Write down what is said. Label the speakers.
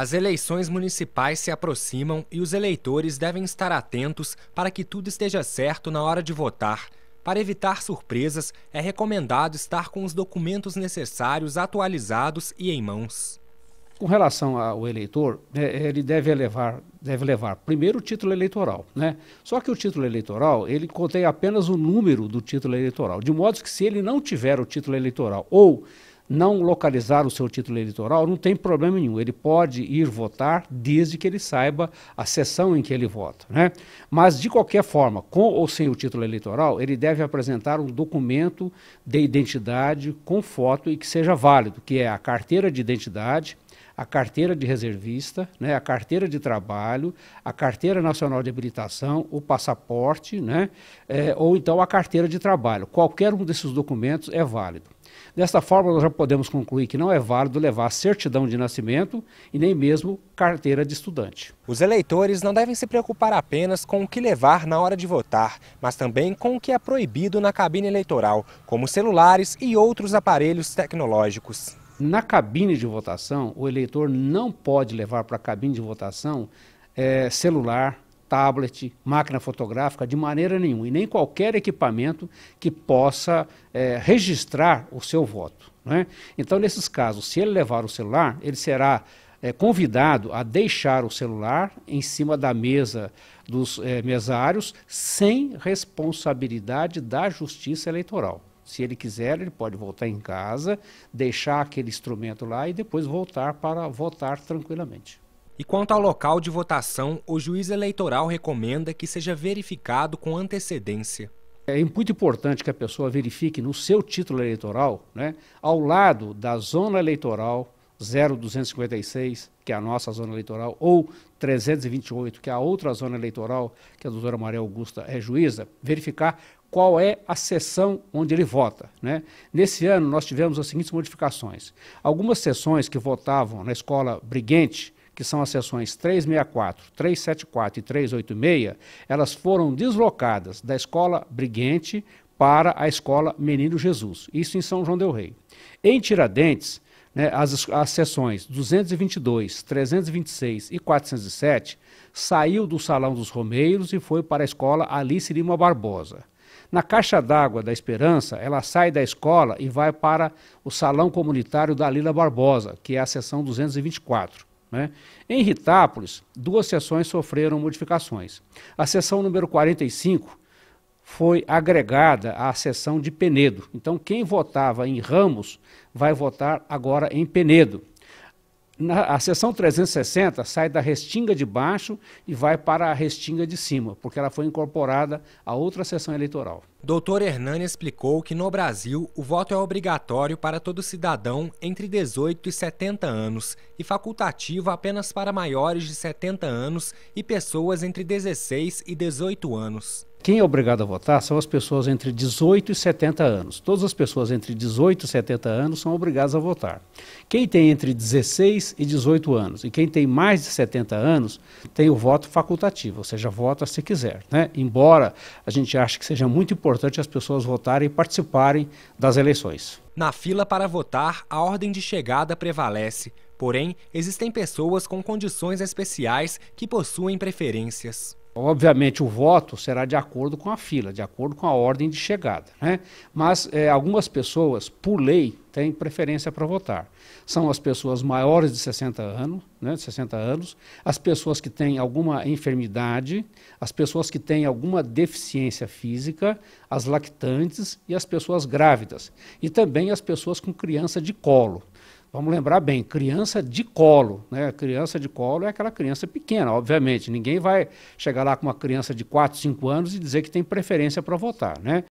Speaker 1: As eleições municipais se aproximam e os eleitores devem estar atentos para que tudo esteja certo na hora de votar. Para evitar surpresas, é recomendado estar com os documentos necessários atualizados e em mãos. Com relação ao
Speaker 2: eleitor, é, é, ele deve levar, deve levar primeiro o título eleitoral, né? Só que o título eleitoral, ele contém apenas o número do título eleitoral, de modo que se ele não tiver o título eleitoral ou não localizar o seu título eleitoral, não tem problema nenhum. Ele pode ir votar desde que ele saiba a sessão em que ele vota. Né? Mas, de qualquer forma, com ou sem o título eleitoral, ele deve apresentar um documento de identidade com foto e que seja válido, que é a carteira de identidade, a carteira de reservista, né, a carteira de trabalho, a carteira nacional de habilitação, o passaporte, né, é, ou então a carteira de trabalho. Qualquer um desses documentos é válido. Desta forma, nós já podemos concluir que não é válido levar a certidão de nascimento e nem mesmo carteira de estudante. Os eleitores não devem se preocupar apenas com o que levar na
Speaker 1: hora de votar, mas também com o que é proibido na cabine eleitoral, como celulares e
Speaker 2: outros aparelhos tecnológicos. Na cabine de votação, o eleitor não pode levar para a cabine de votação é, celular, tablet, máquina fotográfica, de maneira nenhuma, e nem qualquer equipamento que possa é, registrar o seu voto. Né? Então, nesses casos, se ele levar o celular, ele será é, convidado a deixar o celular em cima da mesa dos é, mesários, sem responsabilidade da justiça eleitoral. Se ele quiser, ele pode voltar em casa, deixar aquele instrumento lá e depois voltar para votar tranquilamente.
Speaker 1: E quanto ao local de votação, o juiz eleitoral recomenda que seja verificado com antecedência.
Speaker 2: É muito importante que a pessoa verifique no seu título eleitoral, né, ao lado da zona eleitoral, 0256, que é a nossa zona eleitoral, ou 328, que é a outra zona eleitoral, que a doutora Maria Augusta é juíza, verificar qual é a sessão onde ele vota. Né? Nesse ano, nós tivemos as seguintes modificações. Algumas sessões que votavam na escola Briguente, que são as sessões 364, 374 e 386, elas foram deslocadas da escola Briguente para a escola Menino Jesus, isso em São João del Rei. Em Tiradentes, né, as, as sessões 222, 326 e 407, saiu do Salão dos Romeiros e foi para a escola Alice Lima Barbosa. Na Caixa d'Água da Esperança, ela sai da escola e vai para o Salão Comunitário da Lila Barbosa, que é a sessão 224. Né? Em Ritápolis, duas sessões sofreram modificações. A sessão número 45 foi agregada à seção de Penedo. Então, quem votava em Ramos vai votar agora em Penedo. Na, a seção 360 sai da restinga de baixo e vai para a restinga de cima, porque ela foi incorporada a outra seção eleitoral. Doutor Hernani explicou que no Brasil o voto é
Speaker 1: obrigatório para todo cidadão entre 18 e 70 anos e facultativo apenas para maiores de 70 anos e pessoas entre 16 e 18
Speaker 2: anos. Quem é obrigado a votar são as pessoas entre 18 e 70 anos. Todas as pessoas entre 18 e 70 anos são obrigadas a votar. Quem tem entre 16 e 18 anos e quem tem mais de 70 anos tem o voto facultativo, ou seja, vota se quiser. Né? Embora a gente ache que seja muito importante as pessoas votarem e participarem das eleições.
Speaker 1: Na fila para votar, a ordem de chegada prevalece. Porém, existem pessoas com condições especiais que possuem preferências.
Speaker 2: Obviamente, o voto será de acordo com a fila, de acordo com a ordem de chegada. Né? Mas é, algumas pessoas, por lei, têm preferência para votar. São as pessoas maiores de 60 anos, né, 60 anos, as pessoas que têm alguma enfermidade, as pessoas que têm alguma deficiência física, as lactantes e as pessoas grávidas. E também as pessoas com criança de colo. Vamos lembrar bem, criança de colo, né? Criança de colo é aquela criança pequena, obviamente. Ninguém vai chegar lá com uma criança de 4, 5 anos e dizer que tem preferência para votar, né?